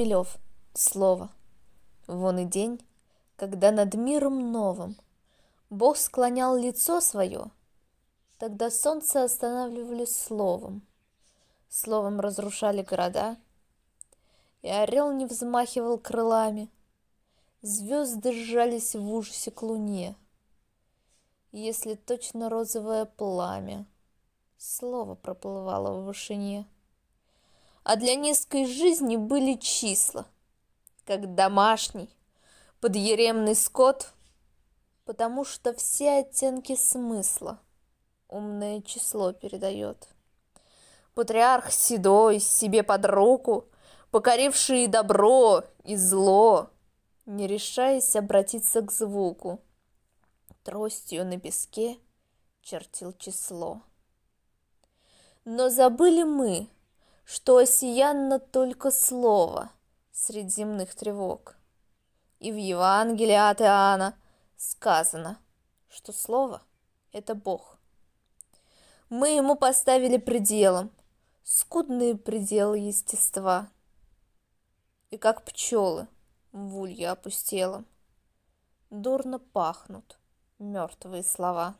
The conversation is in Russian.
Хмелев. Слово. Вон и день, когда над миром новым Бог склонял лицо свое, Тогда солнце останавливали словом. Словом разрушали города, И орел не взмахивал крылами, Звезды сжались в ужасе к луне, Если точно розовое пламя Слово проплывало в вышине а для низкой жизни были числа, как домашний, подъеремный скот, потому что все оттенки смысла умное число передает. Патриарх седой себе под руку, покоривший добро и зло, не решаясь обратиться к звуку, тростью на песке чертил число. Но забыли мы, что осиянно только слово среди земных тревог. И в Евангелии от Иоанна сказано, что слово – это Бог. Мы ему поставили пределом, скудные пределы естества. И как пчелы в улья опустелом, дурно пахнут мертвые слова.